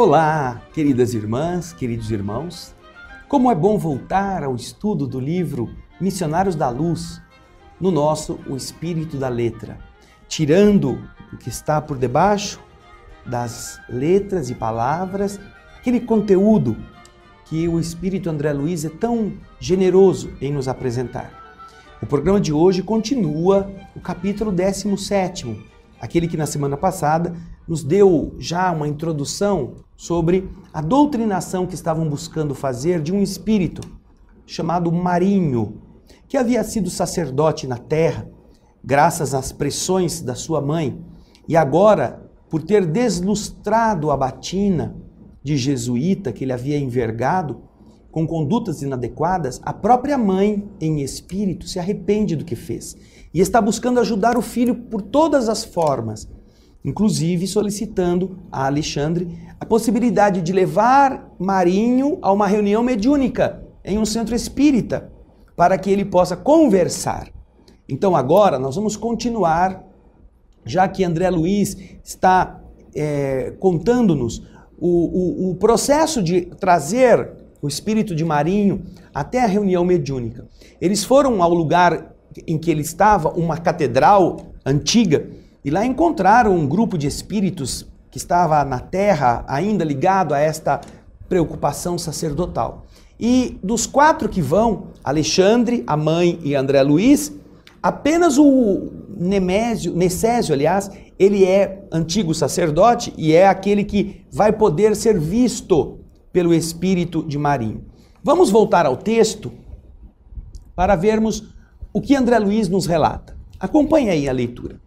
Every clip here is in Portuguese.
Olá, queridas irmãs, queridos irmãos. Como é bom voltar ao estudo do livro Missionários da Luz, no nosso O Espírito da Letra, tirando o que está por debaixo das letras e palavras, aquele conteúdo que o Espírito André Luiz é tão generoso em nos apresentar. O programa de hoje continua o capítulo 17, aquele que na semana passada nos deu já uma introdução sobre a doutrinação que estavam buscando fazer de um espírito chamado Marinho, que havia sido sacerdote na terra, graças às pressões da sua mãe, e agora, por ter deslustrado a batina de jesuíta que ele havia envergado, com condutas inadequadas, a própria mãe, em espírito, se arrepende do que fez e está buscando ajudar o filho por todas as formas inclusive solicitando a Alexandre a possibilidade de levar Marinho a uma reunião mediúnica em um centro espírita, para que ele possa conversar. Então agora nós vamos continuar, já que André Luiz está é, contando-nos o, o, o processo de trazer o espírito de Marinho até a reunião mediúnica. Eles foram ao lugar em que ele estava, uma catedral antiga, e lá encontraram um grupo de espíritos que estava na terra ainda ligado a esta preocupação sacerdotal. E dos quatro que vão, Alexandre, a mãe e André Luiz, apenas o Nemésio, Necésio, aliás, ele é antigo sacerdote e é aquele que vai poder ser visto pelo espírito de Marinho. Vamos voltar ao texto para vermos o que André Luiz nos relata. Acompanhe aí a leitura.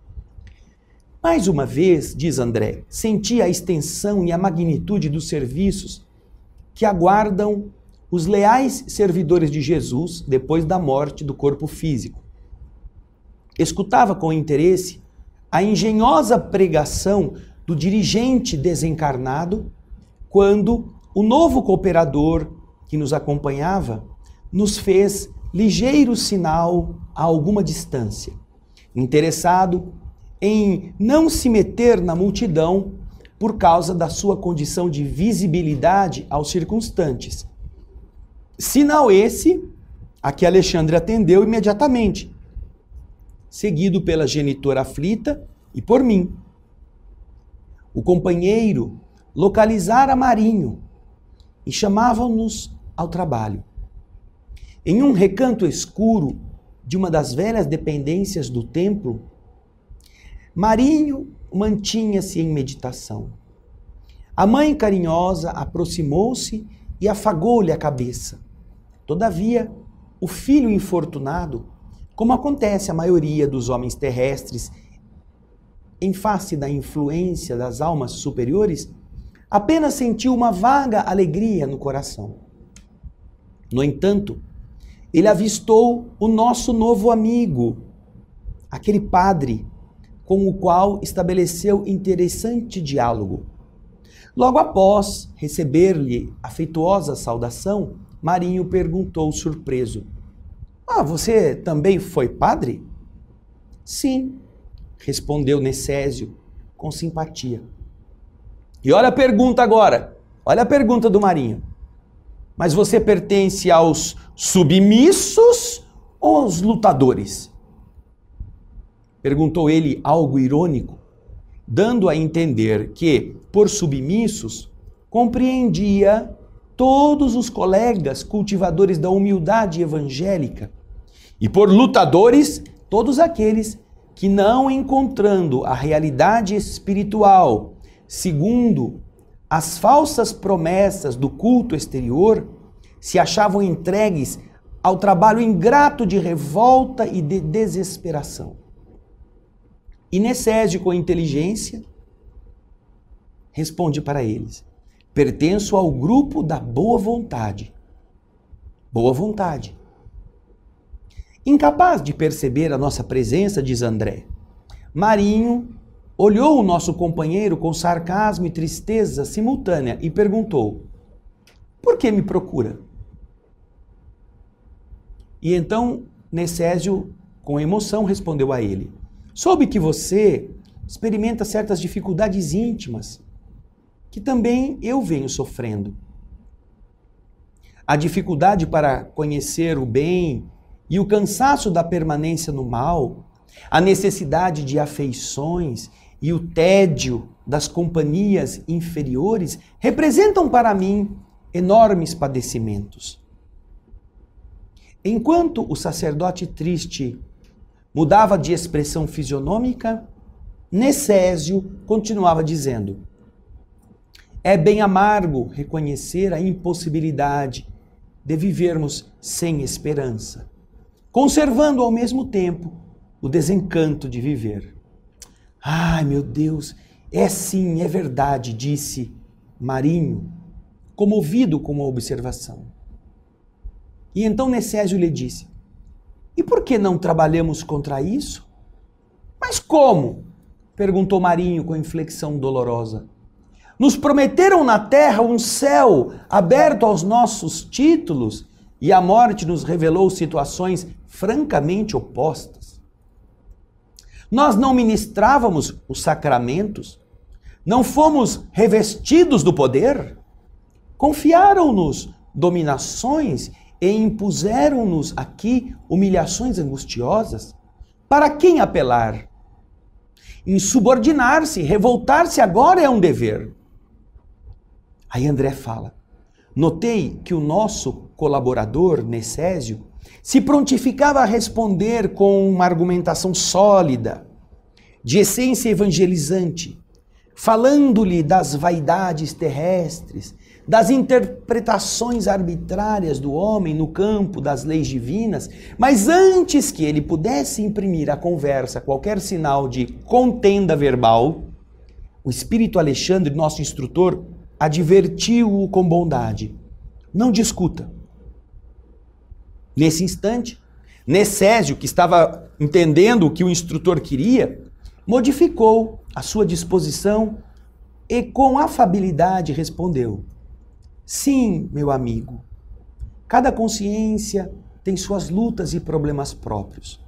Mais uma vez, diz André, senti a extensão e a magnitude dos serviços que aguardam os leais servidores de Jesus depois da morte do corpo físico. Escutava com interesse a engenhosa pregação do dirigente desencarnado quando o novo cooperador que nos acompanhava nos fez ligeiro sinal a alguma distância. Interessado, em não se meter na multidão por causa da sua condição de visibilidade aos circunstantes. Sinal esse a que Alexandre atendeu imediatamente, seguido pela genitora aflita e por mim. O companheiro localizara Marinho e chamava nos ao trabalho. Em um recanto escuro de uma das velhas dependências do templo, Marinho mantinha-se em meditação. A mãe carinhosa aproximou-se e afagou-lhe a cabeça. Todavia, o filho infortunado, como acontece à maioria dos homens terrestres, em face da influência das almas superiores, apenas sentiu uma vaga alegria no coração. No entanto, ele avistou o nosso novo amigo, aquele padre com o qual estabeleceu interessante diálogo. Logo após receber-lhe afetuosa saudação, Marinho perguntou surpreso: Ah, você também foi padre? Sim, respondeu Necésio com simpatia. E olha a pergunta agora. Olha a pergunta do Marinho. Mas você pertence aos submissos ou aos lutadores? Perguntou ele algo irônico, dando a entender que, por submissos, compreendia todos os colegas cultivadores da humildade evangélica, e por lutadores, todos aqueles que, não encontrando a realidade espiritual, segundo as falsas promessas do culto exterior, se achavam entregues ao trabalho ingrato de revolta e de desesperação. Inesésio com inteligência? Responde para eles: pertenço ao grupo da boa vontade. Boa vontade. Incapaz de perceber a nossa presença, diz André, Marinho olhou o nosso companheiro com sarcasmo e tristeza simultânea e perguntou: Por que me procura? E então Necésio, com emoção, respondeu a ele: Soube que você experimenta certas dificuldades íntimas que também eu venho sofrendo. A dificuldade para conhecer o bem e o cansaço da permanência no mal, a necessidade de afeições e o tédio das companhias inferiores representam para mim enormes padecimentos. Enquanto o sacerdote triste mudava de expressão fisionômica, Nessésio continuava dizendo: É bem amargo reconhecer a impossibilidade de vivermos sem esperança, conservando ao mesmo tempo o desencanto de viver. Ai, meu Deus, é sim, é verdade, disse Marinho, comovido com a observação. E então Nessésio lhe disse: e por que não trabalhamos contra isso? Mas como? perguntou Marinho com inflexão dolorosa. Nos prometeram na terra um céu aberto aos nossos títulos e a morte nos revelou situações francamente opostas. Nós não ministrávamos os sacramentos, não fomos revestidos do poder, confiaram-nos dominações e impuseram-nos aqui humilhações angustiosas, para quem apelar? Insubordinar-se, revoltar-se agora é um dever. Aí André fala: Notei que o nosso colaborador, Necésio, se prontificava a responder com uma argumentação sólida, de essência evangelizante, falando-lhe das vaidades terrestres, das interpretações arbitrárias do homem no campo das leis divinas, mas antes que ele pudesse imprimir à conversa qualquer sinal de contenda verbal, o espírito Alexandre, nosso instrutor, advertiu-o com bondade: não discuta. Nesse instante, Necésio, que estava entendendo o que o instrutor queria, modificou a sua disposição e com afabilidade respondeu: Sim, meu amigo, cada consciência tem suas lutas e problemas próprios.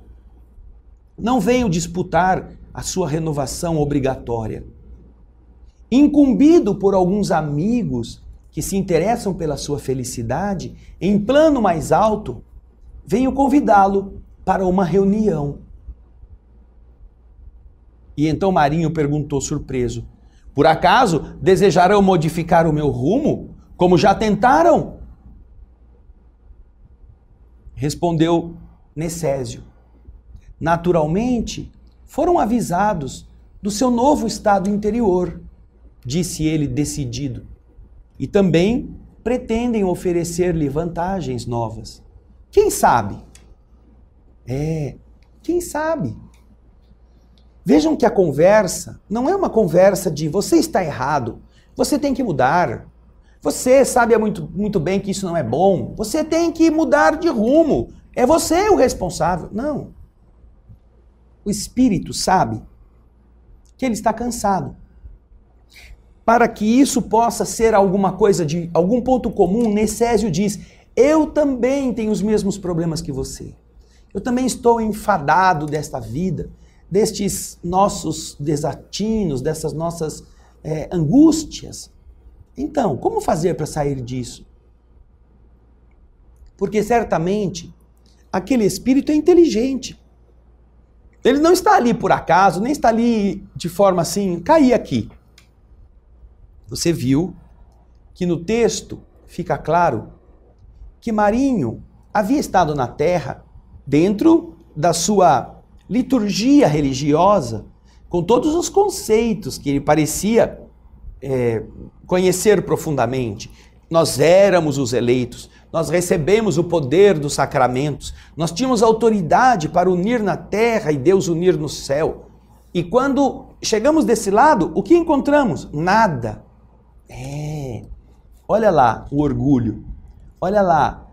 Não venho disputar a sua renovação obrigatória. Incumbido por alguns amigos que se interessam pela sua felicidade, em plano mais alto, venho convidá-lo para uma reunião. E então Marinho perguntou surpreso: Por acaso desejarão modificar o meu rumo? como já tentaram? Respondeu Necésio. Naturalmente, foram avisados do seu novo estado interior, disse ele decidido. E também pretendem oferecer-lhe vantagens novas. Quem sabe? É, quem sabe? Vejam que a conversa não é uma conversa de você está errado, você tem que mudar, você sabe muito, muito bem que isso não é bom. Você tem que mudar de rumo. É você o responsável. Não. O espírito sabe que ele está cansado. Para que isso possa ser alguma coisa de algum ponto comum, Necésio diz: Eu também tenho os mesmos problemas que você. Eu também estou enfadado desta vida, destes nossos desatinos, dessas nossas é, angústias. Então, como fazer para sair disso? Porque certamente aquele espírito é inteligente. Ele não está ali por acaso, nem está ali de forma assim, cair aqui. Você viu que no texto fica claro que Marinho havia estado na terra dentro da sua liturgia religiosa, com todos os conceitos que ele parecia é, conhecer profundamente. Nós éramos os eleitos, nós recebemos o poder dos sacramentos, nós tínhamos autoridade para unir na terra e Deus unir no céu. E quando chegamos desse lado, o que encontramos? Nada. É. Olha lá o orgulho, olha lá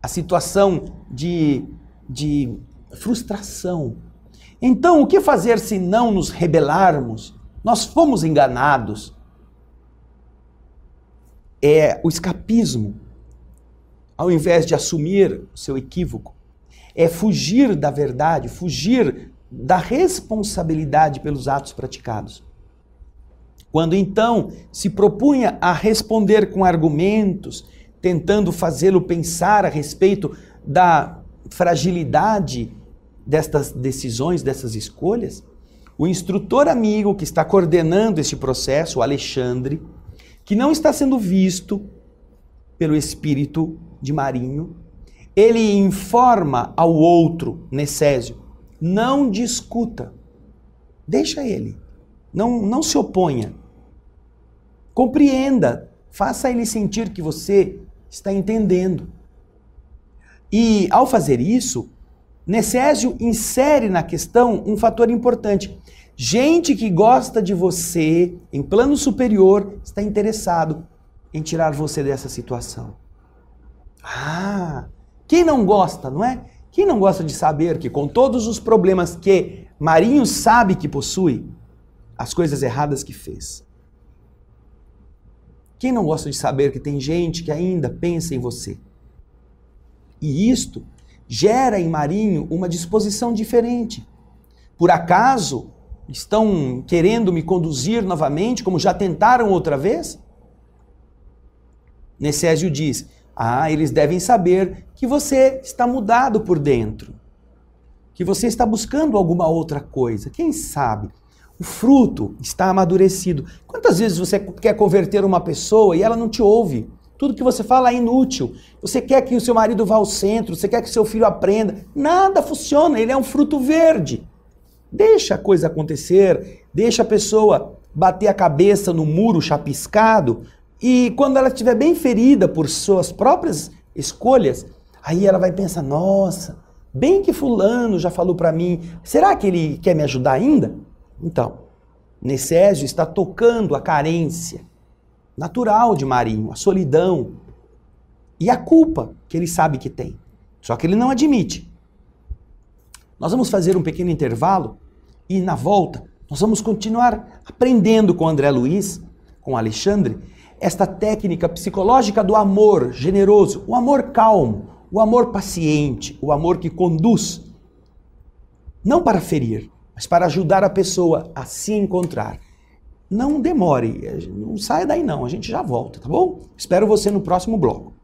a situação de, de frustração. Então, o que fazer se não nos rebelarmos? Nós fomos enganados é o escapismo, ao invés de assumir o seu equívoco, é fugir da verdade, fugir da responsabilidade pelos atos praticados. Quando então se propunha a responder com argumentos, tentando fazê-lo pensar a respeito da fragilidade destas decisões, dessas escolhas, o instrutor amigo que está coordenando este processo, o Alexandre, que não está sendo visto pelo espírito de Marinho, ele informa ao outro, Necésio, não discuta. Deixa ele. Não, não se oponha. Compreenda. Faça ele sentir que você está entendendo. E ao fazer isso, Necésio insere na questão um fator importante. Gente que gosta de você em plano superior está interessado em tirar você dessa situação. Ah, quem não gosta, não é? Quem não gosta de saber que com todos os problemas que Marinho sabe que possui, as coisas erradas que fez. Quem não gosta de saber que tem gente que ainda pensa em você? E isto gera em Marinho uma disposição diferente. Por acaso, Estão querendo me conduzir novamente, como já tentaram outra vez? Necésio diz: Ah, eles devem saber que você está mudado por dentro, que você está buscando alguma outra coisa. Quem sabe? O fruto está amadurecido. Quantas vezes você quer converter uma pessoa e ela não te ouve? Tudo que você fala é inútil. Você quer que o seu marido vá ao centro, você quer que seu filho aprenda. Nada funciona, ele é um fruto verde. Deixa a coisa acontecer, deixa a pessoa bater a cabeça no muro chapiscado e quando ela estiver bem ferida por suas próprias escolhas, aí ela vai pensar: nossa, bem que Fulano já falou para mim, será que ele quer me ajudar ainda? Então, Necésio está tocando a carência natural de Marinho, a solidão e a culpa que ele sabe que tem. Só que ele não admite. Nós vamos fazer um pequeno intervalo e na volta nós vamos continuar aprendendo com André Luiz, com Alexandre, esta técnica psicológica do amor generoso, o amor calmo, o amor paciente, o amor que conduz não para ferir, mas para ajudar a pessoa a se encontrar. Não demore, não saia daí não, a gente já volta, tá bom? Espero você no próximo bloco.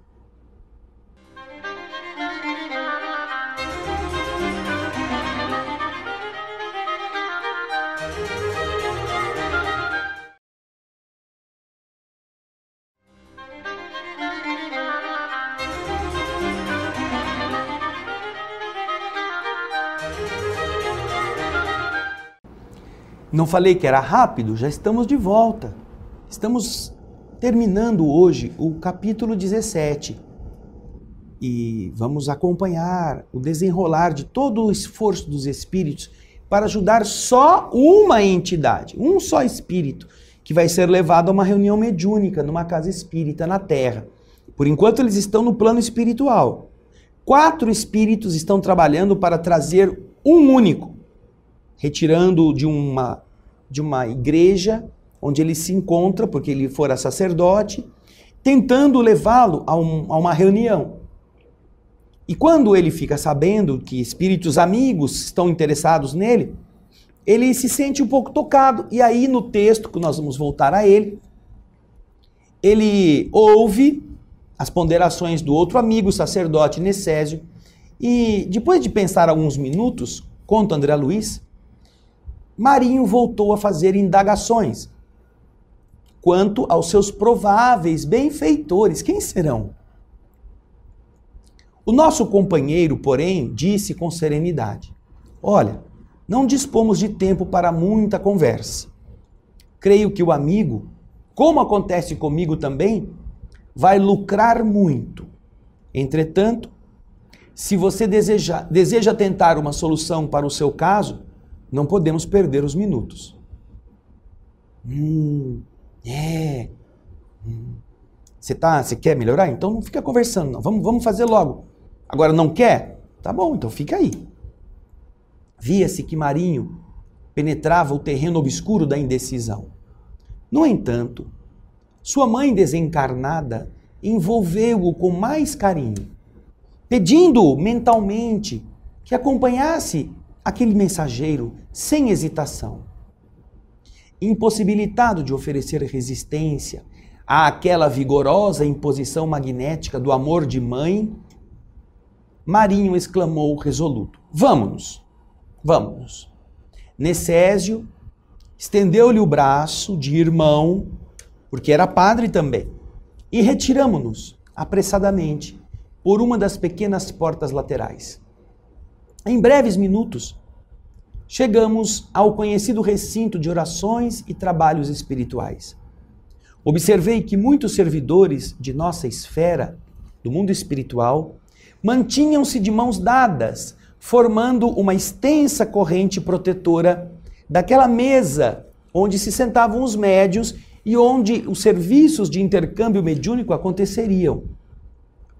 Não falei que era rápido? Já estamos de volta. Estamos terminando hoje o capítulo 17 e vamos acompanhar o desenrolar de todo o esforço dos espíritos para ajudar só uma entidade, um só espírito, que vai ser levado a uma reunião mediúnica numa casa espírita na Terra. Por enquanto, eles estão no plano espiritual. Quatro espíritos estão trabalhando para trazer um único, retirando de uma, de uma igreja onde ele se encontra, porque ele fora sacerdote, tentando levá-lo a, um, a uma reunião. E quando ele fica sabendo que espíritos amigos estão interessados nele, ele se sente um pouco tocado. E aí, no texto, que nós vamos voltar a ele, ele ouve as ponderações do outro amigo, sacerdote Necésio, e depois de pensar alguns minutos, conta André Luiz, Marinho voltou a fazer indagações quanto aos seus prováveis benfeitores. Quem serão? O nosso companheiro, porém, disse com serenidade: Olha, não dispomos de tempo para muita conversa. Creio que o amigo, como acontece comigo também, vai lucrar muito. Entretanto, se você deseja, deseja tentar uma solução para o seu caso, não podemos perder os minutos. Hum, é. Hum. Você tá, você quer melhorar? Então não fica conversando, não. Vamos, vamos fazer logo. Agora não quer? Tá bom, então fica aí. Via-se que Marinho penetrava o terreno obscuro da indecisão. No entanto, sua mãe desencarnada envolveu-o com mais carinho, pedindo mentalmente que acompanhasse aquele mensageiro sem hesitação. Impossibilitado de oferecer resistência àquela vigorosa imposição magnética do amor de mãe, Marinho exclamou resoluto: Vamos-nos, vamos-nos. estendeu-lhe o braço de irmão, porque era padre também, e retiramo-nos apressadamente por uma das pequenas portas laterais. Em breves minutos, chegamos ao conhecido recinto de orações e trabalhos espirituais. Observei que muitos servidores de nossa esfera, do mundo espiritual, mantinham-se de mãos dadas, formando uma extensa corrente protetora daquela mesa onde se sentavam os médios e onde os serviços de intercâmbio mediúnico aconteceriam.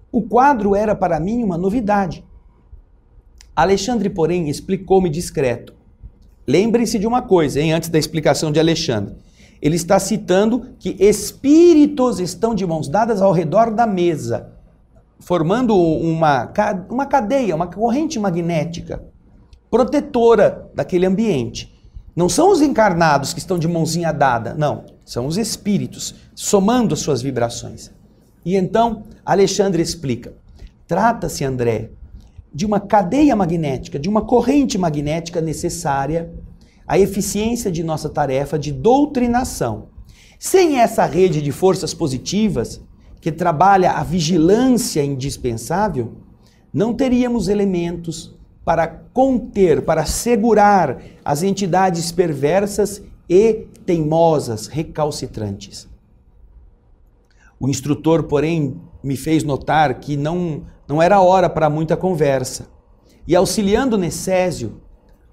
O quadro era para mim uma novidade Alexandre, porém, explicou-me discreto. Lembrem-se de uma coisa, hein, antes da explicação de Alexandre. Ele está citando que espíritos estão de mãos dadas ao redor da mesa, formando uma, uma cadeia, uma corrente magnética protetora daquele ambiente. Não são os encarnados que estão de mãozinha dada, não. São os espíritos, somando as suas vibrações. E então, Alexandre explica: trata-se, André, de uma cadeia magnética, de uma corrente magnética necessária à eficiência de nossa tarefa de doutrinação. Sem essa rede de forças positivas, que trabalha a vigilância indispensável, não teríamos elementos para conter, para segurar as entidades perversas e teimosas, recalcitrantes. O instrutor, porém, me fez notar que não não era hora para muita conversa. E auxiliando Necésio,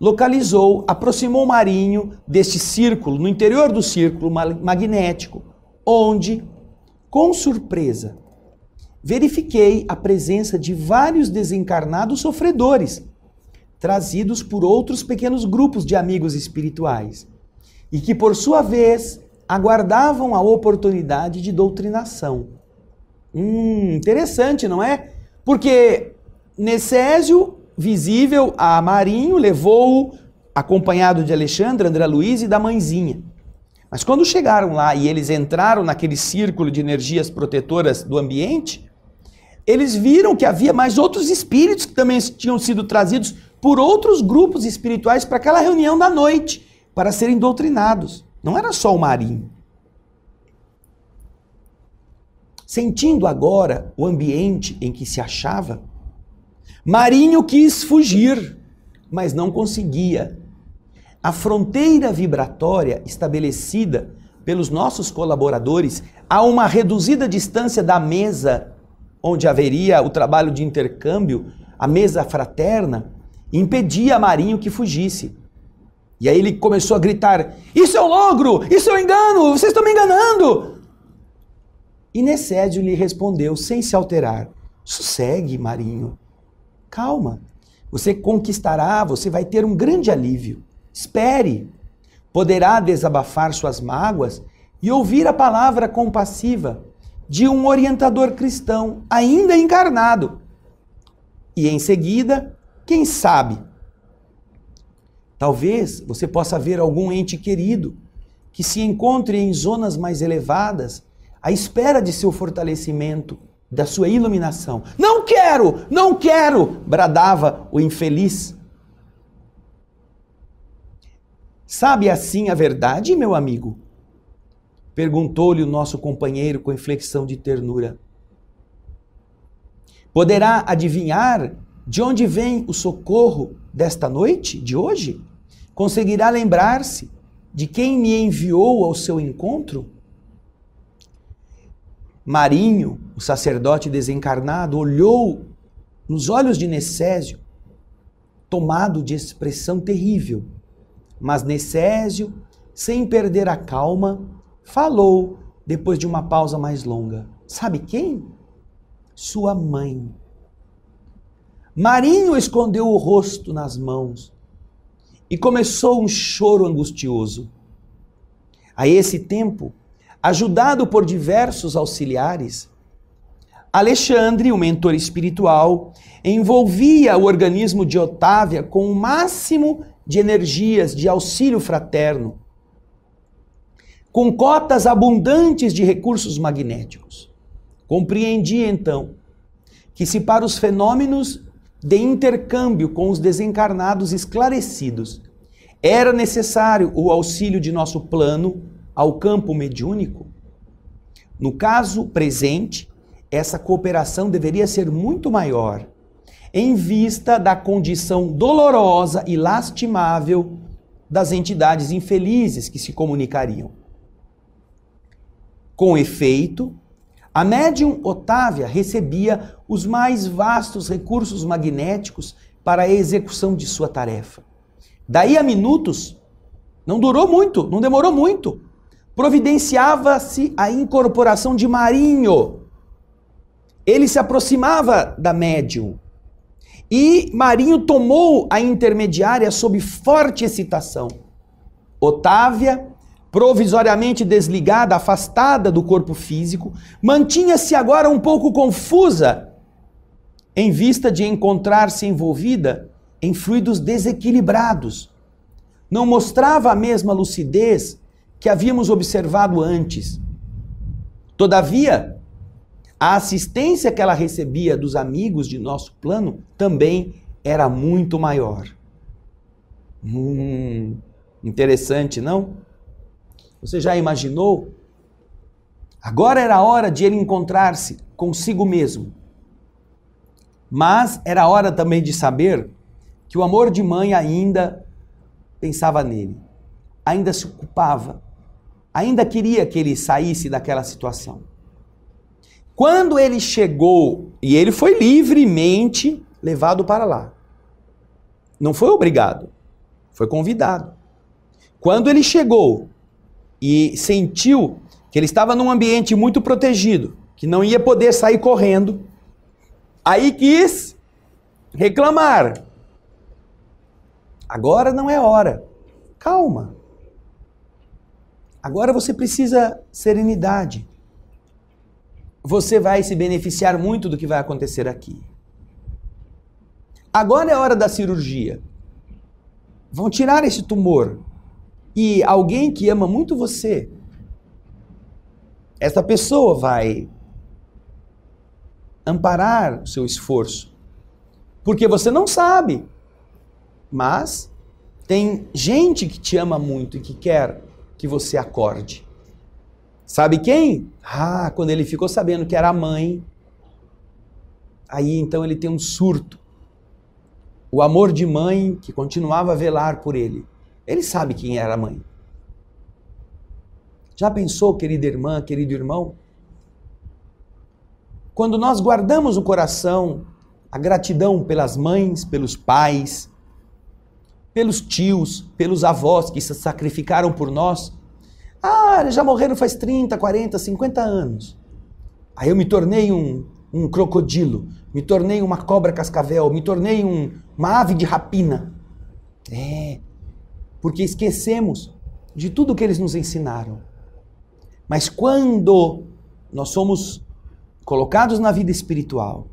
localizou, aproximou Marinho deste círculo, no interior do círculo magnético, onde, com surpresa, verifiquei a presença de vários desencarnados sofredores, trazidos por outros pequenos grupos de amigos espirituais, e que, por sua vez, aguardavam a oportunidade de doutrinação. Hum, interessante, não é? Porque Necésio, visível a Marinho, levou-o acompanhado de Alexandre, André Luiz e da mãezinha. Mas quando chegaram lá e eles entraram naquele círculo de energias protetoras do ambiente, eles viram que havia mais outros espíritos que também tinham sido trazidos por outros grupos espirituais para aquela reunião da noite, para serem doutrinados. Não era só o marinho. Sentindo agora o ambiente em que se achava, Marinho quis fugir, mas não conseguia. A fronteira vibratória estabelecida pelos nossos colaboradores a uma reduzida distância da mesa onde haveria o trabalho de intercâmbio, a mesa fraterna, impedia Marinho que fugisse. E aí ele começou a gritar: Isso é um logro! Isso é um engano! Vocês estão me enganando! E Necédio lhe respondeu, sem se alterar: Sossegue, Marinho. Calma. Você conquistará, você vai ter um grande alívio. Espere. Poderá desabafar suas mágoas e ouvir a palavra compassiva de um orientador cristão, ainda encarnado. E em seguida, quem sabe? Talvez você possa ver algum ente querido que se encontre em zonas mais elevadas à espera de seu fortalecimento, da sua iluminação. Não quero, não quero, bradava o infeliz. Sabe assim a verdade, meu amigo? Perguntou-lhe o nosso companheiro com inflexão de ternura. Poderá adivinhar de onde vem o socorro desta noite, de hoje? Conseguirá lembrar-se de quem me enviou ao seu encontro? Marinho, o sacerdote desencarnado, olhou nos olhos de Necésio, tomado de expressão terrível. Mas Necésio, sem perder a calma, falou, depois de uma pausa mais longa: Sabe quem? Sua mãe. Marinho escondeu o rosto nas mãos e começou um choro angustioso. A esse tempo, Ajudado por diversos auxiliares, Alexandre, o mentor espiritual, envolvia o organismo de Otávia com o máximo de energias de auxílio fraterno, com cotas abundantes de recursos magnéticos. Compreendi então que, se para os fenômenos de intercâmbio com os desencarnados esclarecidos era necessário o auxílio de nosso plano, ao campo mediúnico? No caso presente, essa cooperação deveria ser muito maior, em vista da condição dolorosa e lastimável das entidades infelizes que se comunicariam. Com efeito, a médium Otávia recebia os mais vastos recursos magnéticos para a execução de sua tarefa. Daí a minutos, não durou muito, não demorou muito, providenciava-se a incorporação de Marinho. Ele se aproximava da médium. E Marinho tomou a intermediária sob forte excitação. Otávia, provisoriamente desligada, afastada do corpo físico, mantinha-se agora um pouco confusa em vista de encontrar-se envolvida em fluidos desequilibrados. Não mostrava a mesma lucidez que havíamos observado antes. Todavia, a assistência que ela recebia dos amigos de nosso plano também era muito maior. Hum, interessante, não? Você já imaginou? Agora era a hora de ele encontrar-se consigo mesmo. Mas era hora também de saber que o amor de mãe ainda pensava nele, ainda se ocupava ainda queria que ele saísse daquela situação. Quando ele chegou, e ele foi livremente levado para lá. Não foi obrigado, foi convidado. Quando ele chegou e sentiu que ele estava num ambiente muito protegido, que não ia poder sair correndo, aí quis reclamar. Agora não é hora. Calma. Agora você precisa serenidade. Você vai se beneficiar muito do que vai acontecer aqui. Agora é a hora da cirurgia. Vão tirar esse tumor. E alguém que ama muito você, essa pessoa vai amparar o seu esforço. Porque você não sabe, mas tem gente que te ama muito e que quer que você acorde. Sabe quem? Ah, quando ele ficou sabendo que era a mãe, aí então ele tem um surto. O amor de mãe que continuava a velar por ele. Ele sabe quem era a mãe. Já pensou, querida irmã, querido irmão? Quando nós guardamos o coração a gratidão pelas mães, pelos pais, pelos tios, pelos avós que se sacrificaram por nós. Ah, eles já morreram faz 30, 40, 50 anos. Aí eu me tornei um, um crocodilo, me tornei uma cobra cascavel, me tornei um, uma ave de rapina. É, porque esquecemos de tudo que eles nos ensinaram. Mas quando nós somos colocados na vida espiritual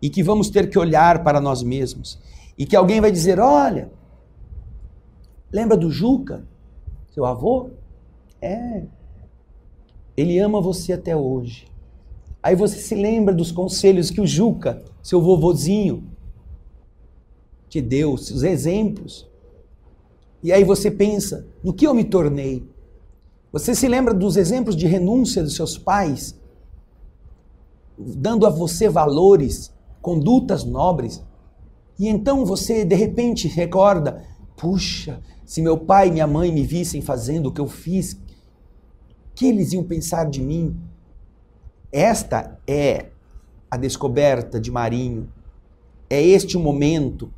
e que vamos ter que olhar para nós mesmos e que alguém vai dizer: olha, lembra do Juca, seu avô? É. Ele ama você até hoje. Aí você se lembra dos conselhos que o Juca, seu vovozinho, te deu, os exemplos. E aí você pensa: no que eu me tornei? Você se lembra dos exemplos de renúncia dos seus pais, dando a você valores, condutas nobres, e então você de repente recorda: puxa, se meu pai e minha mãe me vissem fazendo o que eu fiz, o que eles iam pensar de mim? Esta é a descoberta de Marinho. É este o momento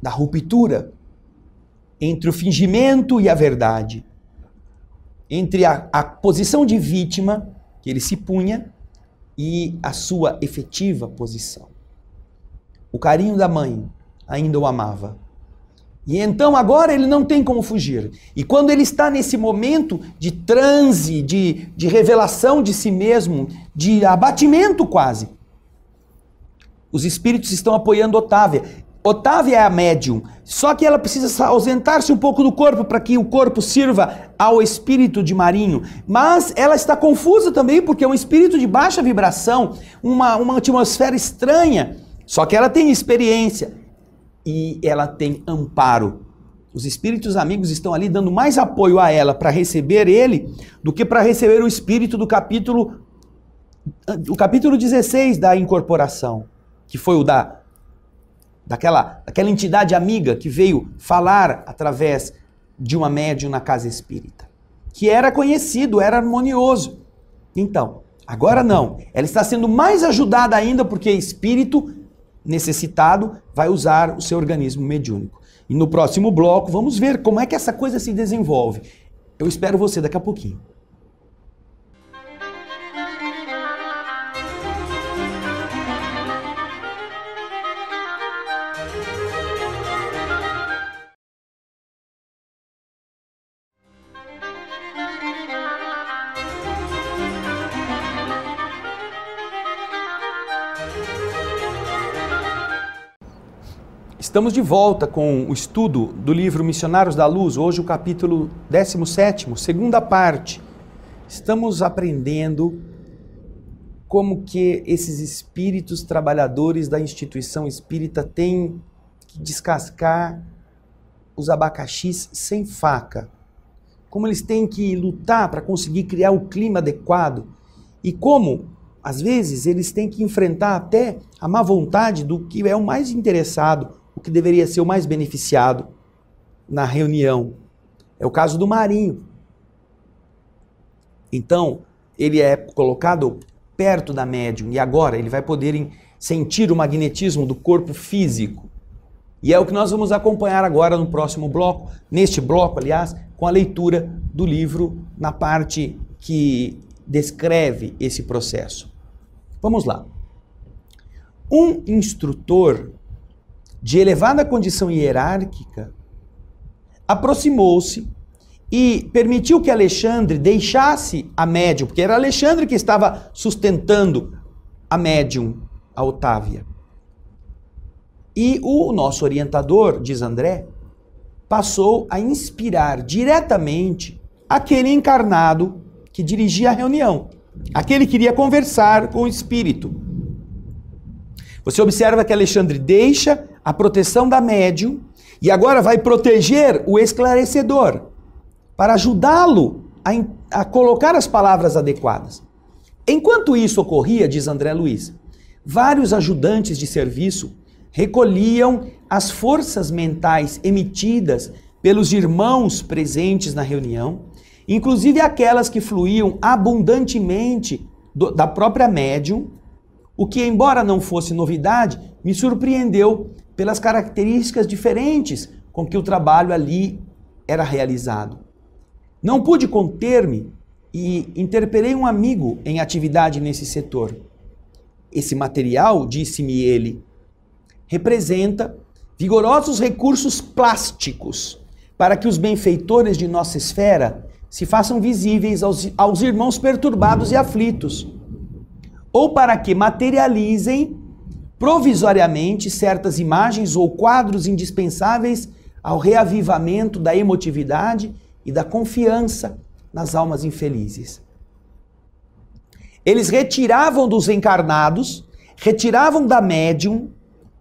da ruptura entre o fingimento e a verdade, entre a, a posição de vítima que ele se punha e a sua efetiva posição. O carinho da mãe ainda o amava. E então agora ele não tem como fugir. E quando ele está nesse momento de transe, de, de revelação de si mesmo, de abatimento quase, os espíritos estão apoiando Otávia. Otávia é a médium, só que ela precisa ausentar-se um pouco do corpo para que o corpo sirva ao espírito de Marinho. Mas ela está confusa também, porque é um espírito de baixa vibração, uma, uma atmosfera estranha. Só que ela tem experiência e ela tem amparo. Os espíritos amigos estão ali dando mais apoio a ela para receber ele do que para receber o espírito do capítulo o capítulo 16 da incorporação, que foi o da daquela daquela entidade amiga que veio falar através de uma médium na casa espírita, que era conhecido, era harmonioso. Então, agora não. Ela está sendo mais ajudada ainda porque espírito necessitado vai usar o seu organismo mediúnico. E no próximo bloco vamos ver como é que essa coisa se desenvolve. Eu espero você daqui a pouquinho. Estamos de volta com o estudo do livro Missionários da Luz, hoje o capítulo 17, segunda parte. Estamos aprendendo como que esses espíritos trabalhadores da instituição espírita têm que descascar os abacaxis sem faca. Como eles têm que lutar para conseguir criar o clima adequado e como às vezes eles têm que enfrentar até a má vontade do que é o mais interessado o que deveria ser o mais beneficiado na reunião. É o caso do Marinho. Então, ele é colocado perto da médium e agora ele vai poder sentir o magnetismo do corpo físico. E é o que nós vamos acompanhar agora no próximo bloco, neste bloco, aliás, com a leitura do livro na parte que descreve esse processo. Vamos lá. Um instrutor de elevada condição hierárquica, aproximou-se e permitiu que Alexandre deixasse a médium, porque era Alexandre que estava sustentando a médium, a Otávia. E o nosso orientador, diz André, passou a inspirar diretamente aquele encarnado que dirigia a reunião. Aquele queria conversar com o espírito. Você observa que Alexandre deixa a proteção da médium e agora vai proteger o esclarecedor para ajudá-lo a, a colocar as palavras adequadas. Enquanto isso ocorria, diz André Luiz, vários ajudantes de serviço recolhiam as forças mentais emitidas pelos irmãos presentes na reunião, inclusive aquelas que fluíam abundantemente do, da própria médium o que, embora não fosse novidade, me surpreendeu pelas características diferentes com que o trabalho ali era realizado. Não pude conter-me e interpelei um amigo em atividade nesse setor. Esse material, disse-me ele, representa vigorosos recursos plásticos para que os benfeitores de nossa esfera se façam visíveis aos, aos irmãos perturbados e aflitos ou para que materializem provisoriamente certas imagens ou quadros indispensáveis ao reavivamento da emotividade e da confiança nas almas infelizes. Eles retiravam dos encarnados, retiravam da médium,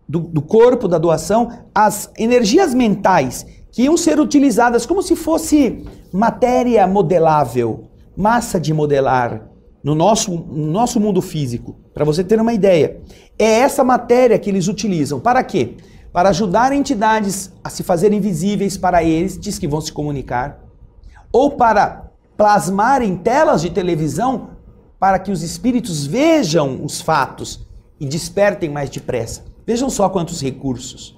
do, do corpo da doação, as energias mentais que iam ser utilizadas como se fosse matéria modelável, massa de modelar, no nosso, no nosso mundo físico, para você ter uma ideia. É essa matéria que eles utilizam. Para quê? Para ajudar entidades a se fazerem visíveis para eles, diz que vão se comunicar, ou para plasmar em telas de televisão para que os espíritos vejam os fatos e despertem mais depressa. Vejam só quantos recursos.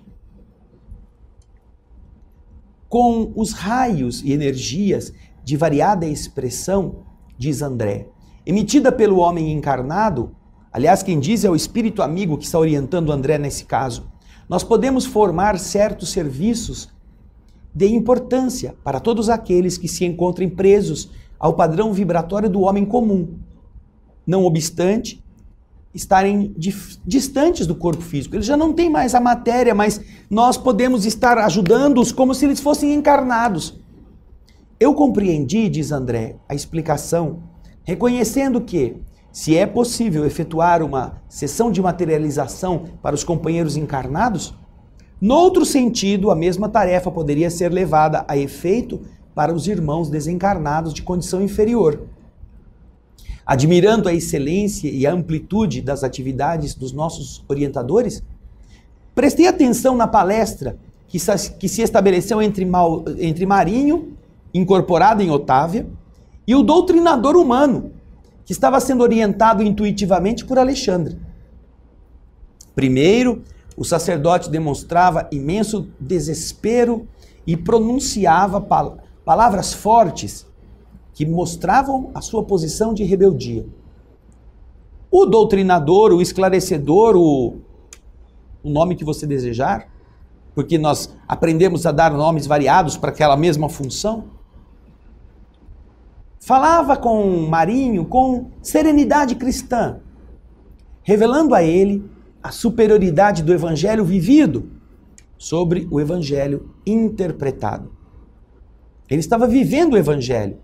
Com os raios e energias de variada expressão, diz André, emitida pelo homem encarnado, aliás, quem diz é o espírito amigo que está orientando André nesse caso, nós podemos formar certos serviços de importância para todos aqueles que se encontrem presos ao padrão vibratório do homem comum. Não obstante, estarem distantes do corpo físico. Eles já não têm mais a matéria, mas nós podemos estar ajudando-os como se eles fossem encarnados. Eu compreendi, diz André, a explicação reconhecendo que, se é possível efetuar uma sessão de materialização para os companheiros encarnados, noutro sentido, a mesma tarefa poderia ser levada a efeito para os irmãos desencarnados de condição inferior. Admirando a excelência e a amplitude das atividades dos nossos orientadores, prestei atenção na palestra que se estabeleceu entre, Marinho, incorporado em Otávia, e o doutrinador humano, que estava sendo orientado intuitivamente por Alexandre. Primeiro, o sacerdote demonstrava imenso desespero e pronunciava pal palavras fortes que mostravam a sua posição de rebeldia. O doutrinador, o esclarecedor, o, o nome que você desejar, porque nós aprendemos a dar nomes variados para aquela mesma função falava com Marinho com serenidade cristã, revelando a ele a superioridade do evangelho vivido sobre o evangelho interpretado. Ele estava vivendo o evangelho.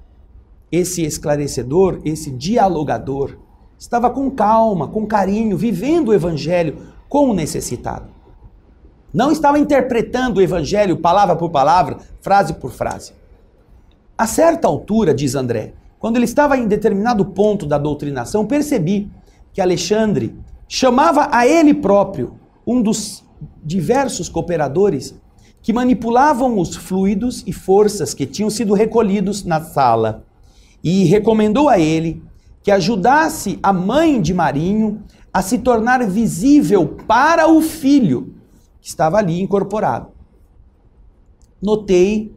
Esse esclarecedor, esse dialogador, estava com calma, com carinho, vivendo o evangelho com o necessitado. Não estava interpretando o evangelho palavra por palavra, frase por frase. A certa altura, diz André, quando ele estava em determinado ponto da doutrinação, percebi que Alexandre chamava a ele próprio um dos diversos cooperadores que manipulavam os fluidos e forças que tinham sido recolhidos na sala e recomendou a ele que ajudasse a mãe de Marinho a se tornar visível para o filho que estava ali incorporado. Notei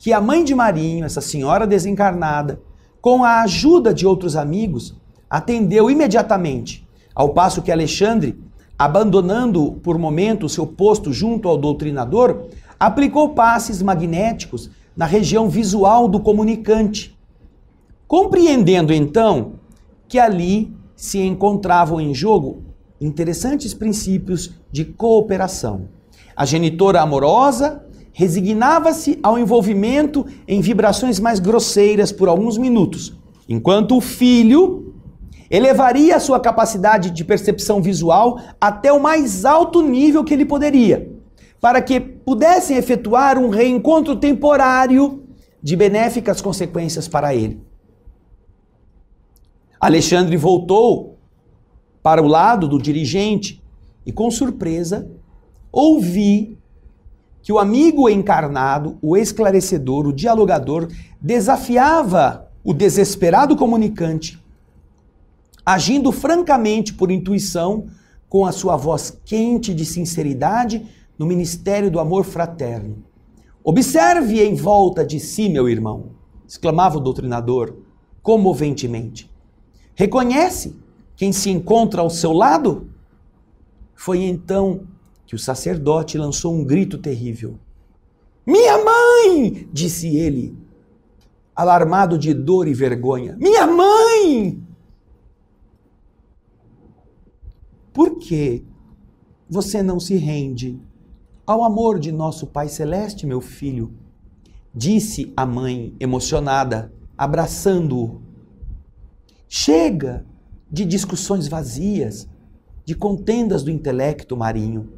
que a mãe de Marinho, essa senhora desencarnada, com a ajuda de outros amigos, atendeu imediatamente, ao passo que Alexandre, abandonando por momento seu posto junto ao doutrinador, aplicou passes magnéticos na região visual do comunicante. Compreendendo então que ali se encontravam em jogo interessantes princípios de cooperação. A genitora amorosa Resignava-se ao envolvimento em vibrações mais grosseiras por alguns minutos, enquanto o filho elevaria a sua capacidade de percepção visual até o mais alto nível que ele poderia, para que pudessem efetuar um reencontro temporário de benéficas consequências para ele. Alexandre voltou para o lado do dirigente e, com surpresa, ouvi que o amigo encarnado, o esclarecedor, o dialogador, desafiava o desesperado comunicante, agindo francamente por intuição, com a sua voz quente de sinceridade no ministério do amor fraterno. Observe em volta de si, meu irmão, exclamava o doutrinador comoventemente. Reconhece quem se encontra ao seu lado? Foi então que o sacerdote lançou um grito terrível. Minha mãe! disse ele, alarmado de dor e vergonha. Minha mãe! Por que você não se rende ao amor de nosso Pai Celeste, meu filho? Disse a mãe, emocionada, abraçando-o. Chega de discussões vazias, de contendas do intelecto marinho.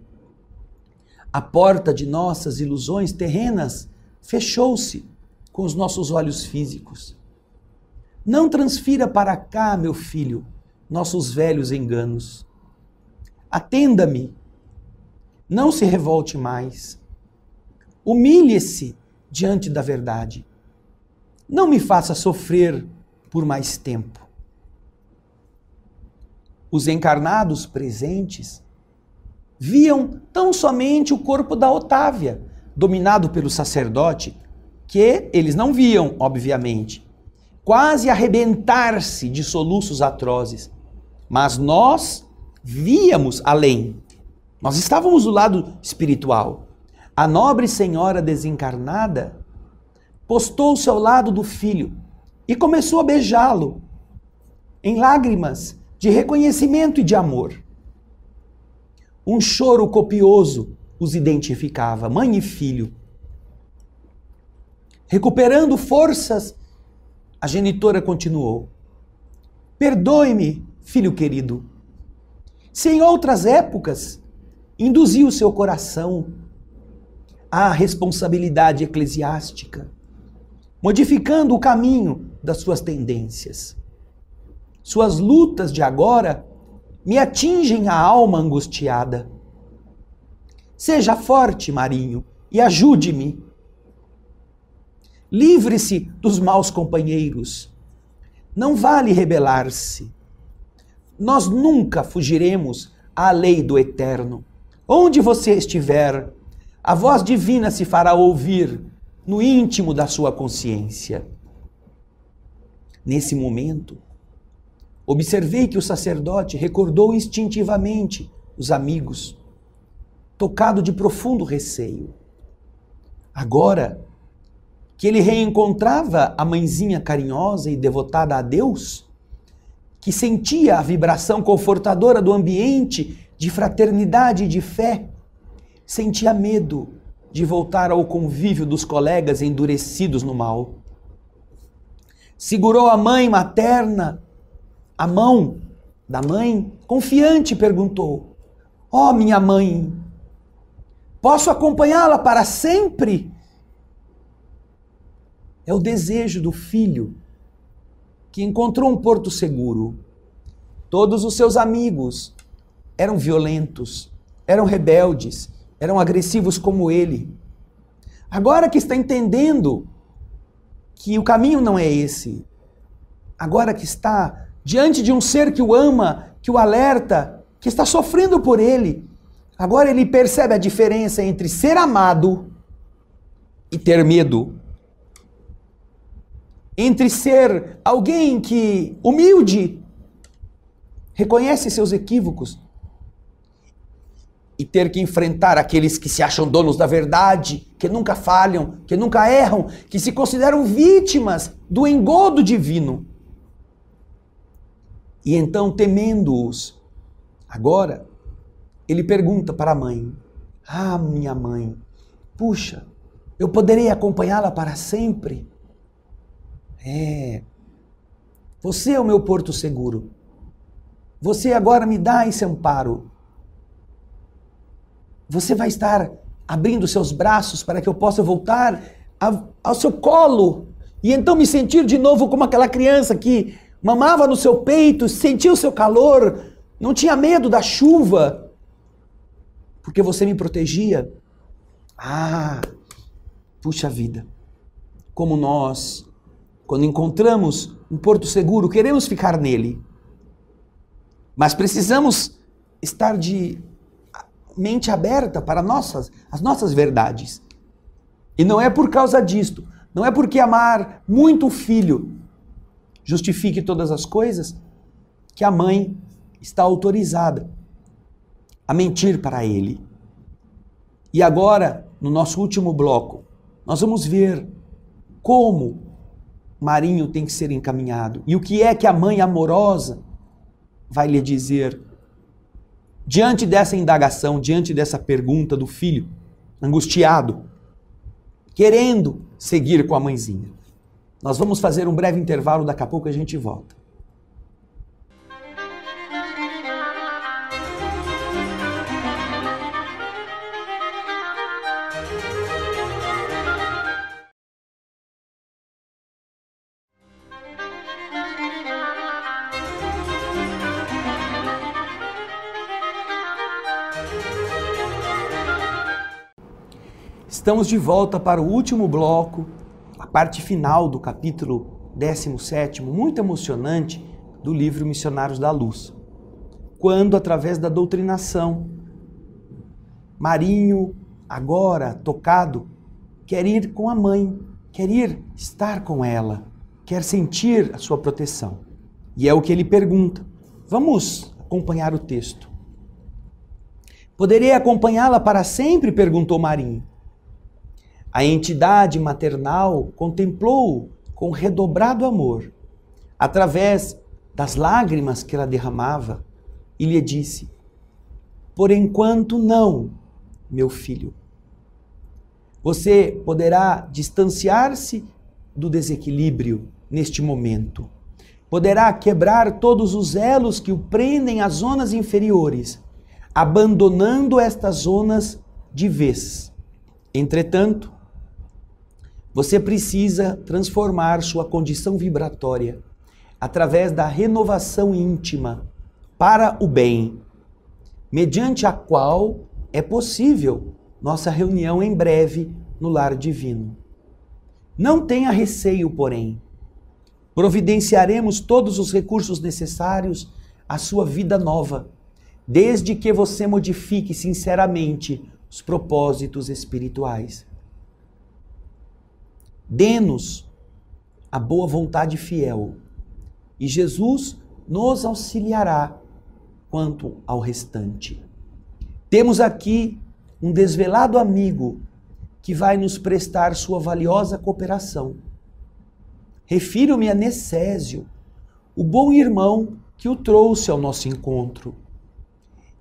A porta de nossas ilusões terrenas fechou-se com os nossos olhos físicos. Não transfira para cá, meu filho, nossos velhos enganos. Atenda-me. Não se revolte mais. Humilhe-se diante da verdade. Não me faça sofrer por mais tempo. Os encarnados presentes viam tão somente o corpo da Otávia, dominado pelo sacerdote, que eles não viam, obviamente, quase arrebentar-se de soluços atrozes. Mas nós víamos além. Nós estávamos do lado espiritual. A nobre senhora desencarnada postou-se ao lado do filho e começou a beijá-lo em lágrimas de reconhecimento e de amor. Um choro copioso os identificava, mãe e filho. Recuperando forças, a genitora continuou: Perdoe-me, filho querido, se em outras épocas induziu seu coração à responsabilidade eclesiástica, modificando o caminho das suas tendências. Suas lutas de agora me atingem a alma angustiada. Seja forte, Marinho, e ajude-me. Livre-se dos maus companheiros. Não vale rebelar-se. Nós nunca fugiremos à lei do eterno. Onde você estiver, a voz divina se fará ouvir no íntimo da sua consciência. Nesse momento, Observei que o sacerdote recordou instintivamente os amigos, tocado de profundo receio. Agora que ele reencontrava a mãezinha carinhosa e devotada a Deus, que sentia a vibração confortadora do ambiente de fraternidade e de fé, sentia medo de voltar ao convívio dos colegas endurecidos no mal. Segurou a mãe materna a mão da mãe, confiante, perguntou: Ó oh, minha mãe, posso acompanhá-la para sempre? É o desejo do filho que encontrou um porto seguro. Todos os seus amigos eram violentos, eram rebeldes, eram agressivos como ele. Agora que está entendendo que o caminho não é esse, agora que está diante de um ser que o ama, que o alerta, que está sofrendo por ele. Agora ele percebe a diferença entre ser amado e ter medo. Entre ser alguém que humilde reconhece seus equívocos e ter que enfrentar aqueles que se acham donos da verdade, que nunca falham, que nunca erram, que se consideram vítimas do engodo divino. E então, temendo-os, agora ele pergunta para a mãe: Ah, minha mãe, puxa, eu poderei acompanhá-la para sempre? É, você é o meu porto seguro. Você agora me dá esse amparo. Você vai estar abrindo seus braços para que eu possa voltar ao seu colo e então me sentir de novo como aquela criança que mamava no seu peito, sentia o seu calor, não tinha medo da chuva, porque você me protegia. Ah, puxa vida. Como nós, quando encontramos um porto seguro, queremos ficar nele. Mas precisamos estar de mente aberta para nossas, as nossas verdades. E não é por causa disto, não é porque amar muito o filho justifique todas as coisas, que a mãe está autorizada a mentir para ele. E agora, no nosso último bloco, nós vamos ver como Marinho tem que ser encaminhado e o que é que a mãe amorosa vai lhe dizer diante dessa indagação, diante dessa pergunta do filho angustiado, querendo seguir com a mãezinha. Nós vamos fazer um breve intervalo, daqui a pouco a gente volta. Estamos de volta para o último bloco a parte final do capítulo 17, muito emocionante, do livro Missionários da Luz. Quando, através da doutrinação, Marinho, agora tocado, quer ir com a mãe, quer ir estar com ela, quer sentir a sua proteção. E é o que ele pergunta. Vamos acompanhar o texto. Poderei acompanhá-la para sempre? perguntou Marinho. A entidade maternal contemplou-o com redobrado amor, através das lágrimas que ela derramava, e lhe disse: Por enquanto não, meu filho. Você poderá distanciar-se do desequilíbrio neste momento. Poderá quebrar todos os elos que o prendem às zonas inferiores, abandonando estas zonas de vez. Entretanto, você precisa transformar sua condição vibratória através da renovação íntima para o bem, mediante a qual é possível nossa reunião em breve no lar divino. Não tenha receio, porém. Providenciaremos todos os recursos necessários à sua vida nova, desde que você modifique sinceramente os propósitos espirituais. Dê-nos a boa vontade fiel, e Jesus nos auxiliará quanto ao restante. Temos aqui um desvelado amigo que vai nos prestar sua valiosa cooperação. Refiro-me a Necésio, o bom irmão que o trouxe ao nosso encontro.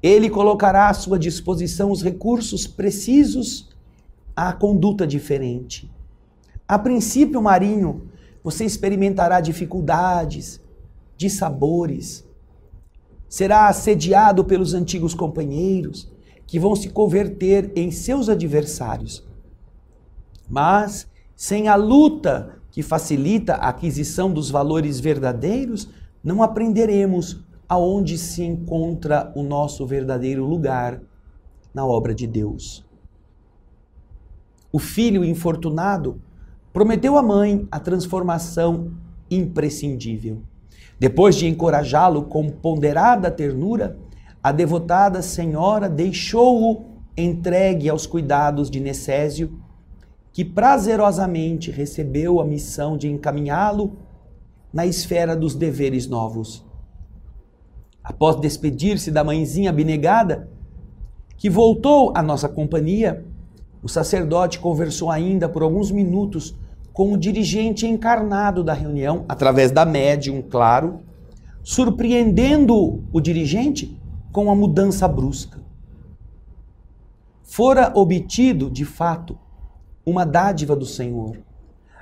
Ele colocará à sua disposição os recursos precisos à conduta diferente. A princípio, marinho, você experimentará dificuldades, dissabores, será assediado pelos antigos companheiros, que vão se converter em seus adversários. Mas, sem a luta que facilita a aquisição dos valores verdadeiros, não aprenderemos aonde se encontra o nosso verdadeiro lugar na obra de Deus. O filho infortunado Prometeu à mãe a transformação imprescindível. Depois de encorajá-lo com ponderada ternura, a devotada senhora deixou-o entregue aos cuidados de Necésio, que prazerosamente recebeu a missão de encaminhá-lo na esfera dos deveres novos. Após despedir-se da mãezinha abnegada, que voltou à nossa companhia, o sacerdote conversou ainda por alguns minutos com o dirigente encarnado da reunião, através da médium, claro, surpreendendo o dirigente com a mudança brusca. Fora obtido, de fato, uma dádiva do Senhor.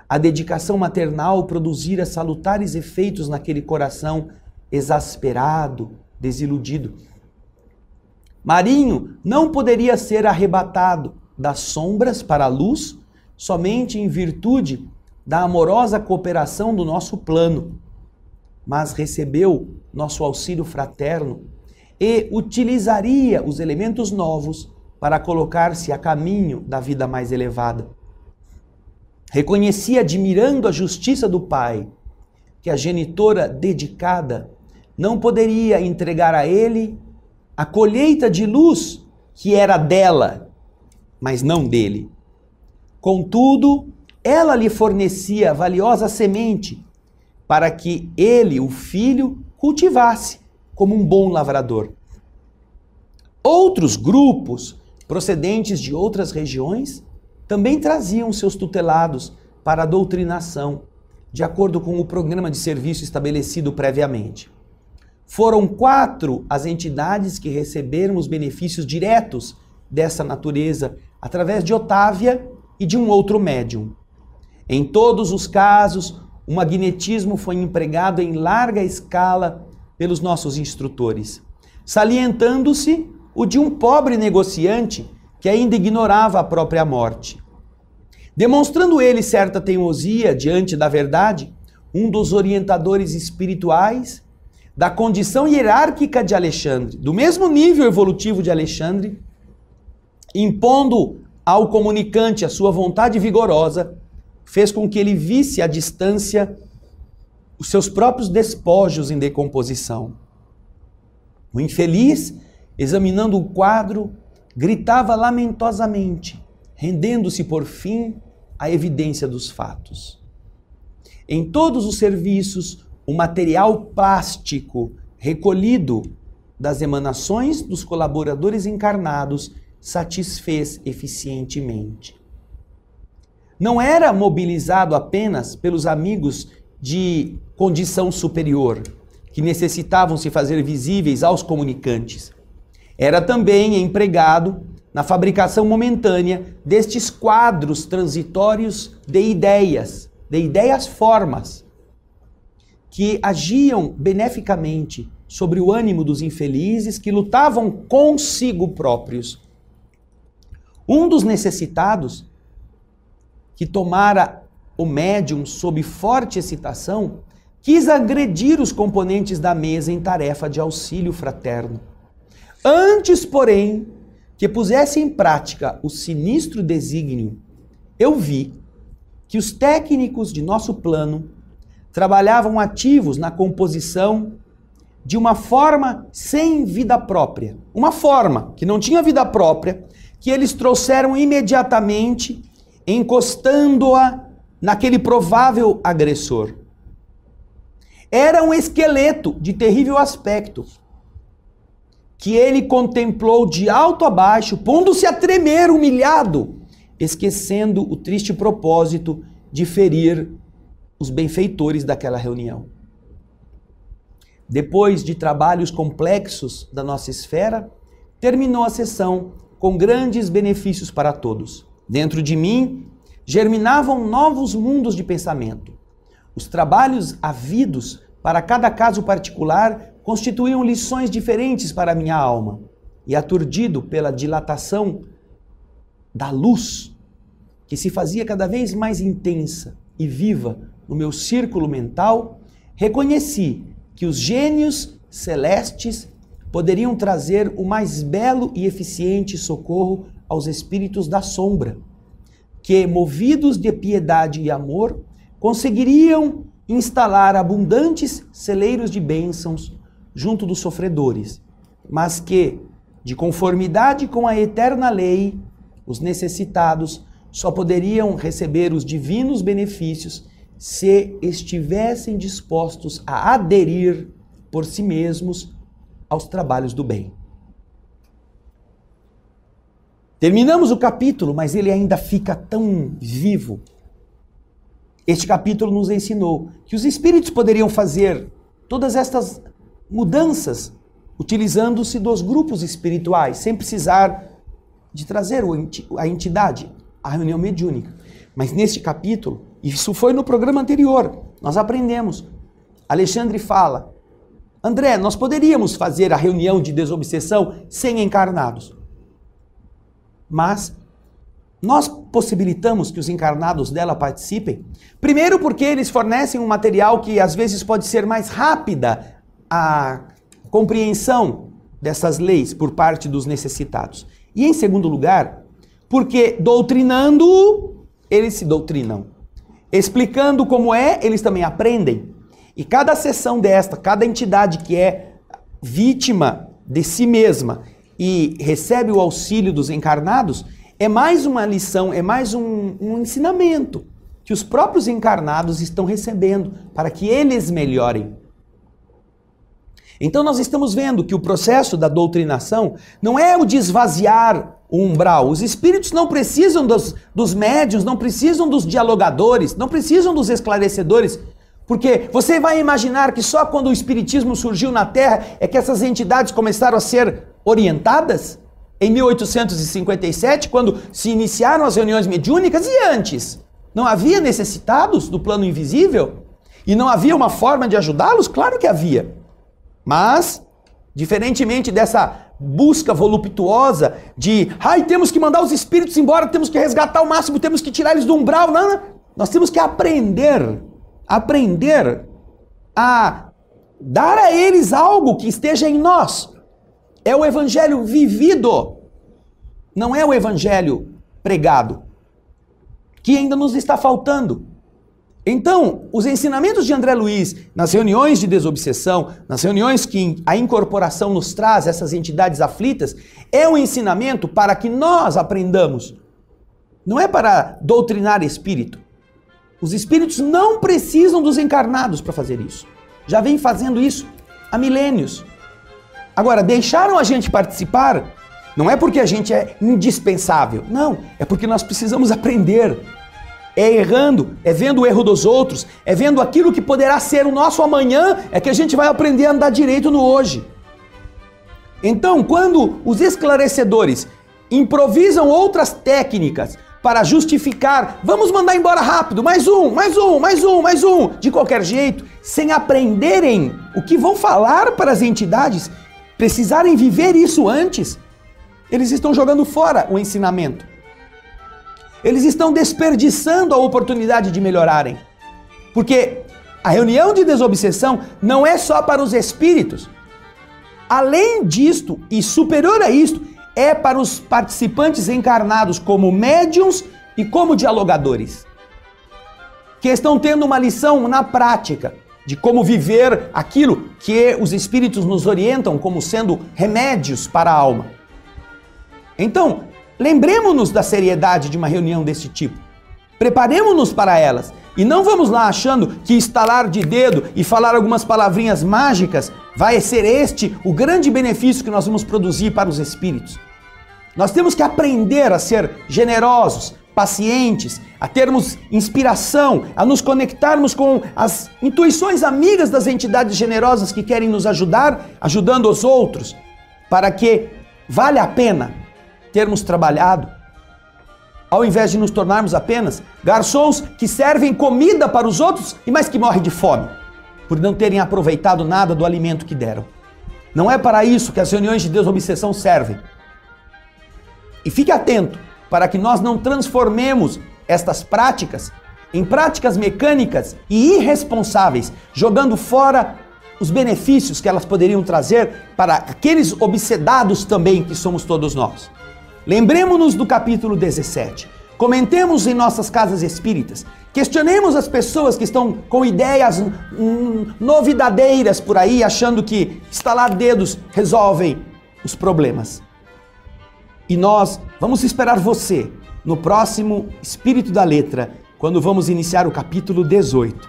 A dedicação maternal produzira salutares efeitos naquele coração exasperado, desiludido. Marinho não poderia ser arrebatado das sombras para a luz, somente em virtude da amorosa cooperação do nosso plano, mas recebeu nosso auxílio fraterno e utilizaria os elementos novos para colocar-se a caminho da vida mais elevada. Reconhecia, admirando a justiça do Pai, que a genitora dedicada não poderia entregar a ele a colheita de luz que era dela mas não dele. Contudo, ela lhe fornecia valiosa semente para que ele, o filho, cultivasse como um bom lavrador. Outros grupos procedentes de outras regiões também traziam seus tutelados para a doutrinação, de acordo com o programa de serviço estabelecido previamente. Foram quatro as entidades que receberam os benefícios diretos dessa natureza através de Otávia e de um outro médium. Em todos os casos, o magnetismo foi empregado em larga escala pelos nossos instrutores, salientando-se o de um pobre negociante que ainda ignorava a própria morte. Demonstrando ele certa teimosia diante da verdade, um dos orientadores espirituais da condição hierárquica de Alexandre, do mesmo nível evolutivo de Alexandre, impondo ao comunicante a sua vontade vigorosa, fez com que ele visse à distância os seus próprios despojos em decomposição. O infeliz, examinando o quadro, gritava lamentosamente, rendendo-se por fim à evidência dos fatos. Em todos os serviços, o material plástico recolhido das emanações dos colaboradores encarnados satisfez eficientemente. Não era mobilizado apenas pelos amigos de condição superior, que necessitavam se fazer visíveis aos comunicantes. Era também empregado na fabricação momentânea destes quadros transitórios de ideias, de ideias formas, que agiam beneficamente sobre o ânimo dos infelizes que lutavam consigo próprios um dos necessitados que tomara o médium sob forte excitação quis agredir os componentes da mesa em tarefa de auxílio fraterno. Antes, porém, que pusesse em prática o sinistro desígnio, eu vi que os técnicos de nosso plano trabalhavam ativos na composição de uma forma sem vida própria. Uma forma que não tinha vida própria, que eles trouxeram imediatamente, encostando-a naquele provável agressor. Era um esqueleto de terrível aspecto, que ele contemplou de alto a baixo, pondo-se a tremer, humilhado, esquecendo o triste propósito de ferir os benfeitores daquela reunião. Depois de trabalhos complexos da nossa esfera, terminou a sessão com grandes benefícios para todos. Dentro de mim germinavam novos mundos de pensamento. Os trabalhos havidos para cada caso particular constituíam lições diferentes para minha alma. E aturdido pela dilatação da luz, que se fazia cada vez mais intensa e viva no meu círculo mental, reconheci que os gênios celestes poderiam trazer o mais belo e eficiente socorro aos espíritos da sombra, que, movidos de piedade e amor, conseguiriam instalar abundantes celeiros de bênçãos junto dos sofredores, mas que, de conformidade com a eterna lei, os necessitados só poderiam receber os divinos benefícios se estivessem dispostos a aderir por si mesmos aos trabalhos do bem. Terminamos o capítulo, mas ele ainda fica tão vivo. Este capítulo nos ensinou que os espíritos poderiam fazer todas estas mudanças utilizando-se dos grupos espirituais, sem precisar de trazer a entidade à reunião mediúnica. Mas neste capítulo, isso foi no programa anterior, nós aprendemos. Alexandre fala André, nós poderíamos fazer a reunião de desobsessão sem encarnados. Mas nós possibilitamos que os encarnados dela participem, primeiro porque eles fornecem um material que às vezes pode ser mais rápida a compreensão dessas leis por parte dos necessitados. E em segundo lugar, porque doutrinando, eles se doutrinam. Explicando como é, eles também aprendem. E cada seção desta, cada entidade que é vítima de si mesma e recebe o auxílio dos encarnados, é mais uma lição, é mais um, um ensinamento que os próprios encarnados estão recebendo para que eles melhorem. Então nós estamos vendo que o processo da doutrinação não é o desvaziar o umbral. Os espíritos não precisam dos, dos não precisam dos dialogadores, não precisam dos esclarecedores. Porque você vai imaginar que só quando o espiritismo surgiu na Terra é que essas entidades começaram a ser orientadas? Em 1857, quando se iniciaram as reuniões mediúnicas e antes, não havia necessitados do plano invisível? E não havia uma forma de ajudá-los? Claro que havia. Mas, diferentemente dessa busca voluptuosa de, ai, temos que mandar os espíritos embora, temos que resgatar o máximo, temos que tirar eles do umbral, não, não. nós temos que aprender aprender a dar a eles algo que esteja em nós. É o evangelho vivido, não é o evangelho pregado, que ainda nos está faltando. Então, os ensinamentos de André Luiz nas reuniões de desobsessão, nas reuniões que a incorporação nos traz, essas entidades aflitas, é um ensinamento para que nós aprendamos. Não é para doutrinar espírito. Os espíritos não precisam dos encarnados para fazer isso. Já vem fazendo isso há milênios. Agora, deixaram a gente participar não é porque a gente é indispensável. Não, é porque nós precisamos aprender. É errando, é vendo o erro dos outros, é vendo aquilo que poderá ser o nosso amanhã, é que a gente vai aprender a andar direito no hoje. Então, quando os esclarecedores improvisam outras técnicas para justificar. Vamos mandar embora rápido, mais um, mais um, mais um, mais um, de qualquer jeito, sem aprenderem o que vão falar para as entidades, precisarem viver isso antes. Eles estão jogando fora o ensinamento. Eles estão desperdiçando a oportunidade de melhorarem. Porque a reunião de desobsessão não é só para os espíritos. Além disto e superior a isto, é para os participantes encarnados como médiums e como dialogadores, que estão tendo uma lição na prática de como viver aquilo que os espíritos nos orientam como sendo remédios para a alma. Então, lembremos-nos da seriedade de uma reunião desse tipo. Preparemos-nos para elas e não vamos lá achando que estalar de dedo e falar algumas palavrinhas mágicas vai ser este o grande benefício que nós vamos produzir para os espíritos. Nós temos que aprender a ser generosos, pacientes, a termos inspiração, a nos conectarmos com as intuições amigas das entidades generosas que querem nos ajudar, ajudando os outros, para que vale a pena termos trabalhado, ao invés de nos tornarmos apenas garçons que servem comida para os outros e mais que morrem de fome por não terem aproveitado nada do alimento que deram. Não é para isso que as reuniões de desobsessão servem. E fique atento para que nós não transformemos estas práticas em práticas mecânicas e irresponsáveis, jogando fora os benefícios que elas poderiam trazer para aqueles obsedados também que somos todos nós. Lembremos-nos do capítulo 17. Comentemos em nossas casas espíritas. Questionemos as pessoas que estão com ideias hum, novidadeiras por aí, achando que estalar dedos resolvem os problemas. E nós vamos esperar você no próximo Espírito da Letra, quando vamos iniciar o capítulo 18.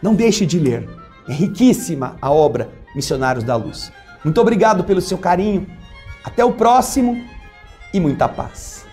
Não deixe de ler. É riquíssima a obra Missionários da Luz. Muito obrigado pelo seu carinho. Até o próximo e muita paz.